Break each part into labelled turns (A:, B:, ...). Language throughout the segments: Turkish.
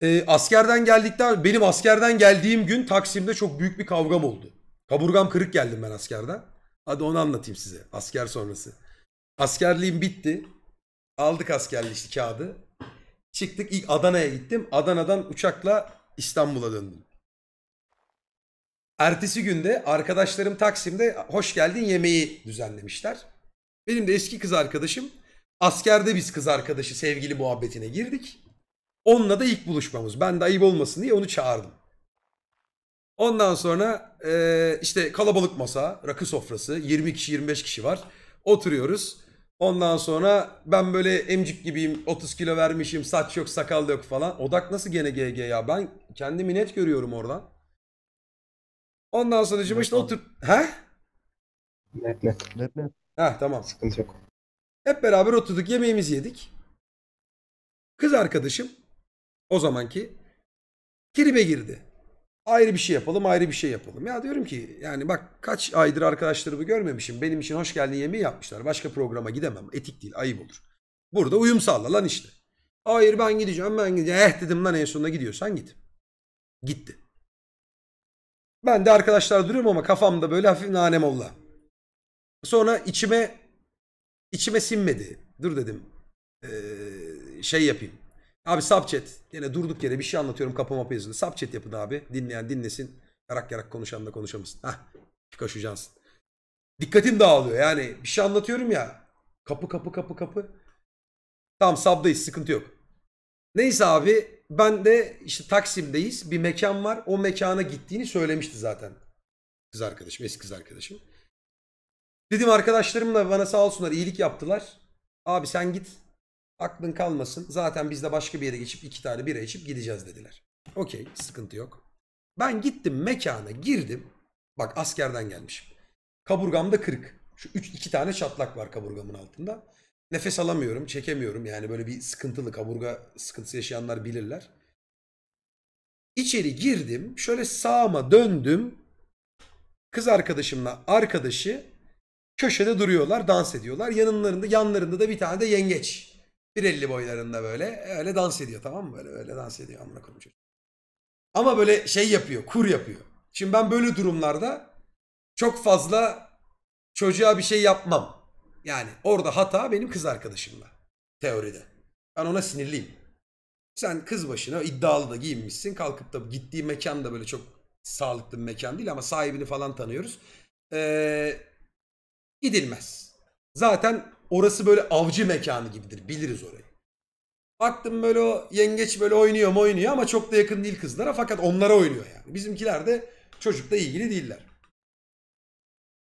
A: e, askerden geldikten benim askerden geldiğim gün Taksim'de çok büyük bir kavgam oldu. Kaburgam kırık geldim ben askerden. Hadi onu anlatayım size asker sonrası. Askerliğim bitti. Aldık askerlik işte kağıdı. Çıktık ilk Adana'ya gittim. Adana'dan uçakla İstanbul'a döndüm. Ertesi günde arkadaşlarım Taksim'de hoş geldin yemeği düzenlemişler. Benim de eski kız arkadaşım askerde biz kız arkadaşı sevgili muhabbetine girdik. Onunla da ilk buluşmamız. Ben de ayıp olmasın diye onu çağırdım. Ondan sonra e, işte kalabalık masa, rakı sofrası, 20 kişi 25 kişi var. Oturuyoruz. Ondan sonra ben böyle emcik gibiyim, 30 kilo vermişim, saç yok, sakal yok falan. Odak nasıl gene GG ya? Ben kendimi net görüyorum oradan. Ondan sonra cıma işte otur... He? Net net. Net net. Heh tamam. Sıkıntı yok. Hep beraber oturduk, yemeğimizi yedik. Kız arkadaşım o zamanki tribe girdi. Ayrı bir şey yapalım, ayrı bir şey yapalım. Ya diyorum ki yani bak kaç aydır arkadaşlarımı görmemişim. Benim için hoş geldin yemeği yapmışlar. Başka programa gidemem. Etik değil, ayıp olur. Burada uyum sağla lan işte. Hayır ben gideceğim, ben gideceğim. Eh dedim lan en sonunda gidiyorsan git. Gitti. Ben de arkadaşlar duruyorum ama kafamda böyle hafif nanem olla. Sonra içime içime sinmedi. Dur dedim. Ee, şey yapayım. Abi subchat. Yine durduk yere bir şey anlatıyorum kapama mapı yazılı. Subchat yapın abi. Dinleyen dinlesin. Yarak yarak konuşan da konuşamasın. Hah. Pikachu Johnson. Dikkatim dağılıyor yani. Bir şey anlatıyorum ya. Kapı kapı kapı kapı. Tamam sabdayız sıkıntı yok. Neyse abi ben de işte Taksim'deyiz. Bir mekan var. O mekana gittiğini söylemişti zaten. Kız arkadaşım, eski kız arkadaşım. Dedim arkadaşlarımla bana sağ olsunlar iyilik yaptılar. Abi sen git Aklın kalmasın. Zaten biz de başka bir yere geçip iki tane bira içip gideceğiz dediler. Okey sıkıntı yok. Ben gittim mekana girdim. Bak askerden gelmişim. Kaburgamda kırık. Şu üç, iki tane çatlak var kaburgamın altında. Nefes alamıyorum, çekemiyorum. Yani böyle bir sıkıntılı kaburga sıkıntısı yaşayanlar bilirler. İçeri girdim. Şöyle sağıma döndüm. Kız arkadaşımla arkadaşı köşede duruyorlar, dans ediyorlar. Yanlarında, yanlarında da bir tane de yengeç. 1.50 boylarında böyle öyle dans ediyor tamam mı? Böyle böyle dans ediyor amına koyayım Ama böyle şey yapıyor, kur yapıyor. Şimdi ben böyle durumlarda çok fazla çocuğa bir şey yapmam. Yani orada hata benim kız arkadaşımla teoride. Ben ona sinirliyim. Sen kız başına iddialı da giyinmişsin. Kalkıp da gittiği mekan da böyle çok sağlıklı bir mekan değil ama sahibini falan tanıyoruz. Ee, gidilmez. Zaten orası böyle avcı mekanı gibidir. Biliriz orayı. Baktım böyle o yengeç böyle oynuyor mu oynuyor ama çok da yakın değil kızlara fakat onlara oynuyor yani. Bizimkiler de çocukla ilgili değiller.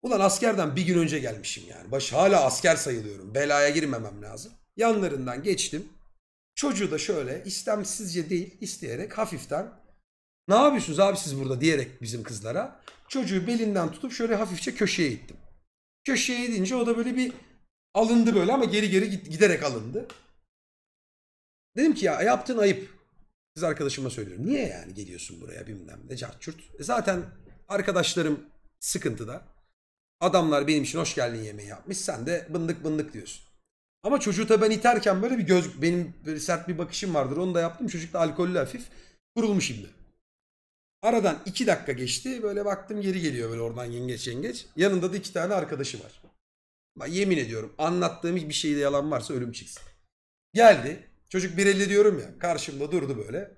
A: Ulan askerden bir gün önce gelmişim yani. Baş hala asker sayılıyorum. Belaya girmemem lazım. Yanlarından geçtim. Çocuğu da şöyle istemsizce değil isteyerek hafiften ne yapıyorsunuz abi siz burada diyerek bizim kızlara çocuğu belinden tutup şöyle hafifçe köşeye ittim. Köşeye gidince o da böyle bir Alındı böyle ama geri geri giderek alındı. Dedim ki ya yaptın ayıp. Kız arkadaşıma söylüyorum. Niye yani geliyorsun buraya bilmem ne cart E zaten arkadaşlarım sıkıntıda. Adamlar benim için hoş geldin yemeği yapmış. Sen de bındık bındık diyorsun. Ama çocuğu tabii ben iterken böyle bir göz, benim böyle sert bir bakışım vardır. Onu da yaptım. Çocuk da alkollü hafif. Kurulmuş şimdi. Aradan iki dakika geçti. Böyle baktım geri geliyor böyle oradan yengeç yengeç. Yanında da iki tane arkadaşı var. Bak yemin ediyorum anlattığım bir şeyde yalan varsa ölüm çıksın. Geldi. Çocuk 1.50 diyorum ya. Karşımda durdu böyle.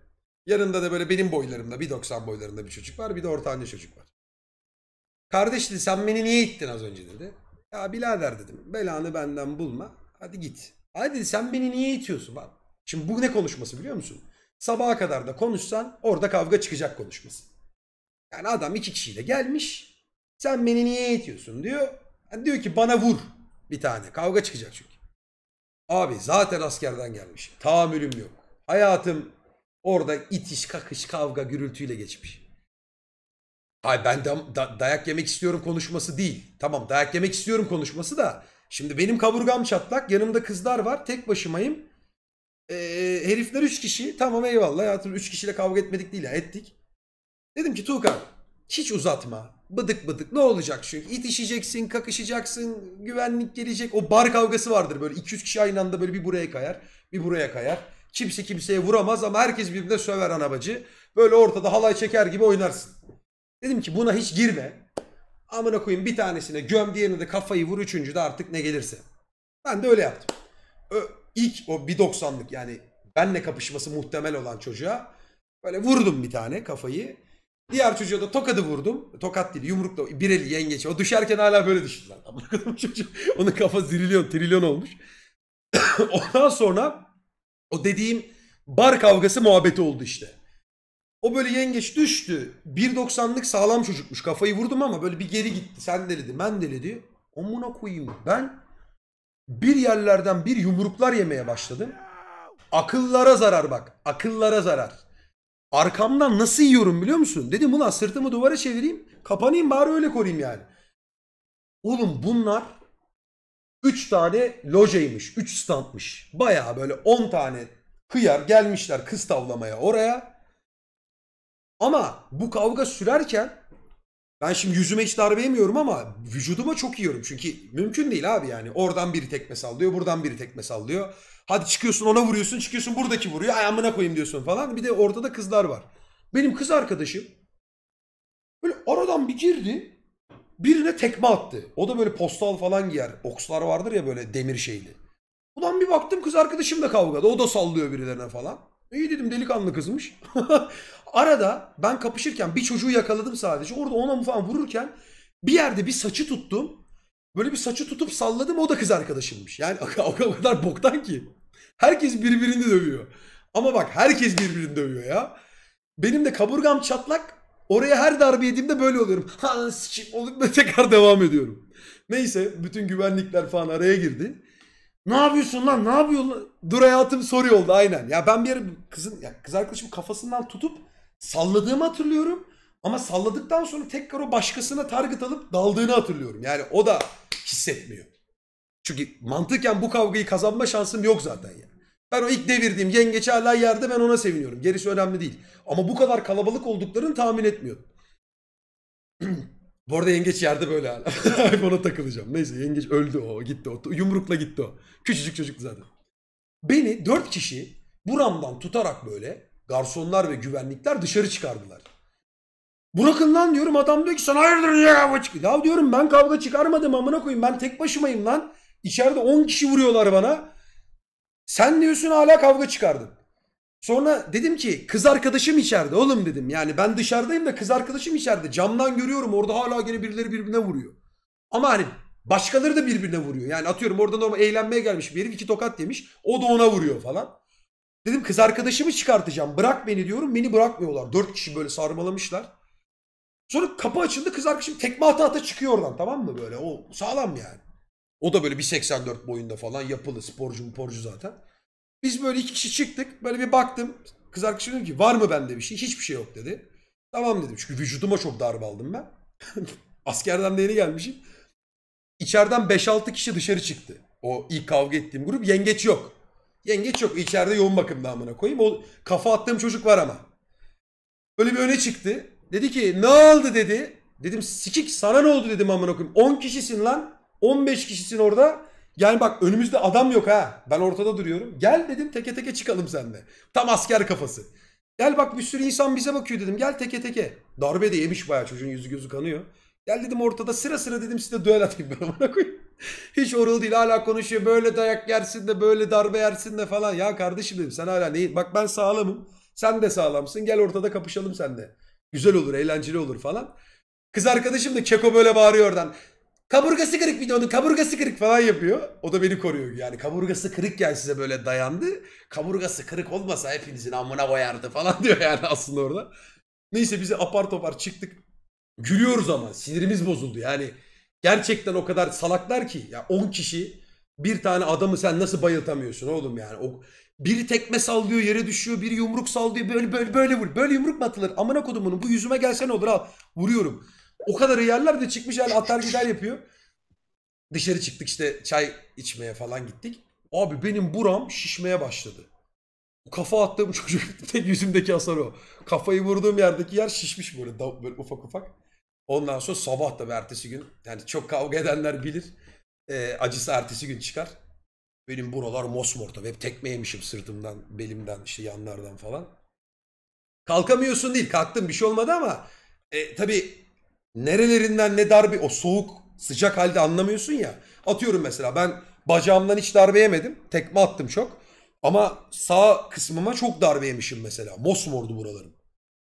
A: Yanında da böyle benim boylarımda 1.90 boylarında bir çocuk var. Bir de orta anne çocuk var. Kardeş dedi sen beni niye ittin az önce dedi. Ya birader dedim belanı benden bulma. Hadi git. Hadi dedi sen beni niye itiyorsun? Bak. Şimdi bu ne konuşması biliyor musun? Sabaha kadar da konuşsan orada kavga çıkacak konuşması. Yani adam iki kişiyle gelmiş. Sen beni niye itiyorsun diyor. Yani diyor ki bana vur bir tane. Kavga çıkacak çünkü. Abi zaten askerden gelmiş. Tahammülüm yok. Hayatım orada itiş, kakış, kavga, gürültüyle geçmiş. Hayır ben da, da, dayak yemek istiyorum konuşması değil. Tamam dayak yemek istiyorum konuşması da. Şimdi benim kaburgam çatlak. Yanımda kızlar var. Tek başımayım. Ee, herifler 3 kişi. Tamam eyvallah. Hayatım 3 kişiyle kavga etmedik değil ya. Ettik. Dedim ki Tuğkan hiç uzatma. Bıdık bıdık ne olacak çünkü itişeceksin, kakışacaksın, güvenlik gelecek. O bar kavgası vardır böyle 200 kişi aynı anda böyle bir buraya kayar, bir buraya kayar. Kimse kimseye vuramaz ama herkes birbirine söver anabacı. Böyle ortada halay çeker gibi oynarsın. Dedim ki buna hiç girme. Amına koyayım bir tanesine göm diğerine de kafayı vur üçüncü de artık ne gelirse. Ben de öyle yaptım. Ö, ilk o doksanlık yani benle kapışması muhtemel olan çocuğa böyle vurdum bir tane kafayı. Diğer çocuğa da tokadı vurdum. Tokat değil yumrukla bir eli yengeç. O düşerken hala böyle düştü Onun kafa zirilyon trilyon olmuş. Ondan sonra o dediğim bar kavgası muhabbeti oldu işte. O böyle yengeç düştü. 1.90'lık sağlam çocukmuş. Kafayı vurdum ama böyle bir geri gitti. Sen delidi, ben delidi. Omuna koyayım ben bir yerlerden bir yumruklar yemeye başladım. Akıllara zarar bak. Akıllara zarar. Arkamdan nasıl yiyorum biliyor musun? Dedim ulan sırtımı duvara çevireyim. Kapanayım bari öyle koruyayım yani. Oğlum bunlar 3 tane lojeymiş. 3 standmış. Baya böyle 10 tane kıyar gelmişler kız tavlamaya oraya. Ama bu kavga sürerken ben şimdi yüzüme hiç darbe yemiyorum ama vücuduma çok yiyorum. Çünkü mümkün değil abi yani. Oradan biri tekme sallıyor, buradan biri tekme sallıyor. Hadi çıkıyorsun ona vuruyorsun, çıkıyorsun buradaki vuruyor. Ay amına koyayım diyorsun falan. Bir de orada da kızlar var. Benim kız arkadaşım böyle aradan bir girdi. Birine tekme attı. O da böyle postal falan giyer. Okslar vardır ya böyle demir şeyli. Ulan bir baktım kız arkadaşım da kavgada. O da sallıyor birilerine falan. İyi dedim delikanlı kızmış. Arada ben kapışırken bir çocuğu yakaladım sadece. Orada ona falan vururken bir yerde bir saçı tuttum. Böyle bir saçı tutup salladım o da kız arkadaşımmış. Yani o kadar boktan ki. Herkes birbirini dövüyor. Ama bak herkes birbirini dövüyor ya. Benim de kaburgam çatlak. Oraya her darbe yediğimde böyle oluyorum. Ha sikim olup ve tekrar devam ediyorum. Neyse bütün güvenlikler falan araya girdi. Ne yapıyorsun lan ne yapıyorsun? Dur hayatım soruyor oldu aynen. Ya ben bir kızın ya kız arkadaşım kafasından tutup salladığımı hatırlıyorum. Ama salladıktan sonra tekrar o başkasına target alıp daldığını hatırlıyorum. Yani o da hissetmiyor. Çünkü mantıken bu kavgayı kazanma şansım yok zaten ya. Ben o ilk devirdiğim yengeç hala yerde ben ona seviniyorum. Gerisi önemli değil. Ama bu kadar kalabalık olduklarını tahmin etmiyordum. bu arada yengeç yerde böyle hala. ona takılacağım. Neyse yengeç öldü o gitti o. Yumrukla gitti o. Küçücük çocuk zaten. Beni dört kişi buramdan tutarak böyle garsonlar ve güvenlikler dışarı çıkardılar. Bırakın lan diyorum adam diyor ki sen hayırdır niye kavga çıkıyor. Ya diyorum ben kavga çıkarmadım amına koyayım ben tek başımayım lan. İçeride 10 kişi vuruyorlar bana. Sen diyorsun hala kavga çıkardın. Sonra dedim ki kız arkadaşım içeride oğlum dedim. Yani ben dışarıdayım da kız arkadaşım içeride. Camdan görüyorum orada hala gene birileri birbirine vuruyor. Ama hani başkaları da birbirine vuruyor. Yani atıyorum orada normal eğlenmeye gelmiş bir herif iki tokat yemiş. O da ona vuruyor falan. Dedim kız arkadaşımı çıkartacağım. Bırak beni diyorum. Beni bırakmıyorlar. Dört kişi böyle sarmalamışlar. Sonra kapı açıldı. Kız arkadaşım tekme ata ata çıkıyor oradan. Tamam mı böyle? O sağlam yani. O da böyle 1.84 boyunda falan yapılı. Sporcu mu porcu zaten. Biz böyle iki kişi çıktık. Böyle bir baktım. Kız arkadaşım dedim ki var mı bende bir şey? Hiçbir şey yok dedi. Tamam dedim. Çünkü vücuduma çok darbe aldım ben. Askerden de yeni gelmişim. İçeriden 5-6 kişi dışarı çıktı. O ilk kavga ettiğim grup yengeç yok. Yengeç yok. içeride yoğun bakımda amına koyayım. O kafa attığım çocuk var ama. Böyle bir öne çıktı. Dedi ki ne oldu dedi. Dedim sikik sana ne oldu dedim amına koyayım. 10 kişisin lan. 15 kişisin orada. Gel bak önümüzde adam yok ha. Ben ortada duruyorum. Gel dedim teke teke çıkalım senle. Tam asker kafası. Gel bak bir sürü insan bize bakıyor dedim. Gel teke teke. Darbe de yemiş bayağı çocuğun yüzü gözü kanıyor. Gel dedim ortada sıra sıra dedim size düel atayım ben amına koyayım. Hiç orul değil hala konuşuyor. Böyle dayak yersin de böyle darbe yersin de falan. Ya kardeşim dedim sen hala neyin? Bak ben sağlamım. Sen de sağlamsın. Gel ortada kapışalım sen de. Güzel olur, eğlenceli olur falan. Kız arkadaşım da Keko böyle bağırıyor oradan. Kaburgası kırık bir onun kaburgası kırık falan yapıyor. O da beni koruyor. Yani kaburgası yani size böyle dayandı. Kaburgası kırık olmasa hepinizin amına koyardı falan diyor yani aslında orada. Neyse bizi apar topar çıktık. Gülüyoruz ama sinirimiz bozuldu yani. Gerçekten o kadar salaklar ki. Ya 10 kişi bir tane adamı sen nasıl bayıltamıyorsun oğlum yani. O, biri tekme sallıyor yere düşüyor. Biri yumruk sallıyor. Böyle böyle böyle vur. Böyle yumruk mu atılır? Amına bunu, bu yüzüme gelse olur al. Vuruyorum. O kadar yerler de çıkmış yani atar gider yapıyor. Dışarı çıktık işte çay içmeye falan gittik. Abi benim buram şişmeye başladı. Kafa attığım çocuk tek yüzümdeki hasar o. Kafayı vurduğum yerdeki yer şişmiş böyle, böyle ufak ufak. Ondan sonra sabah da ve ertesi gün yani çok kavga edenler bilir. E, acısı ertesi gün çıkar. Benim buralar mosmor tabii. Hep tekme yemişim sırtımdan, belimden, işte yanlardan falan. Kalkamıyorsun değil. Kalktım bir şey olmadı ama e, tabii nerelerinden ne darbe o soğuk sıcak halde anlamıyorsun ya. Atıyorum mesela ben bacağımdan hiç darbe yemedim. Tekme attım çok. Ama sağ kısmıma çok darbe yemişim mesela. Mosmordu buralarım.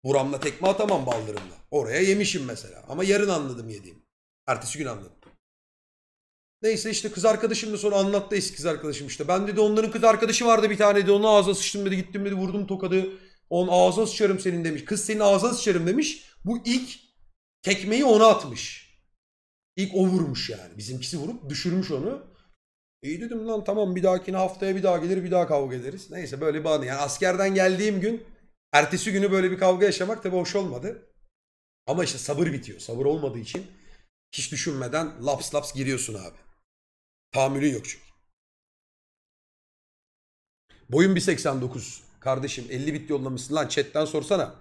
A: Buramla tekme atamam baldırımla. Oraya yemişim mesela. Ama yarın anladım yediğim. Ertesi gün anladım. Neyse işte kız arkadaşım da sonra anlattı eski kız arkadaşım işte. Ben dedi onların kız arkadaşı vardı bir tane de onu ağzına sıçtım dedi. Gittim dedi vurdum tokadı. Onun ağzına sıçarım senin demiş. Kız senin ağzına sıçarım demiş. Bu ilk tekmeyi ona atmış. İlk o vurmuş yani. Bizimkisi vurup düşürmüş onu. İyi dedim lan tamam bir dahakine haftaya bir daha gelir bir daha kavga ederiz. Neyse böyle bana yani askerden geldiğim gün Ertesi günü böyle bir kavga yaşamak tabii hoş olmadı. Ama işte sabır bitiyor. Sabır olmadığı için hiç düşünmeden laps laps giriyorsun abi. Tahammülün yok çünkü. Boyun 1.89. Kardeşim 50 bit yollamışsın lan chatten sorsana.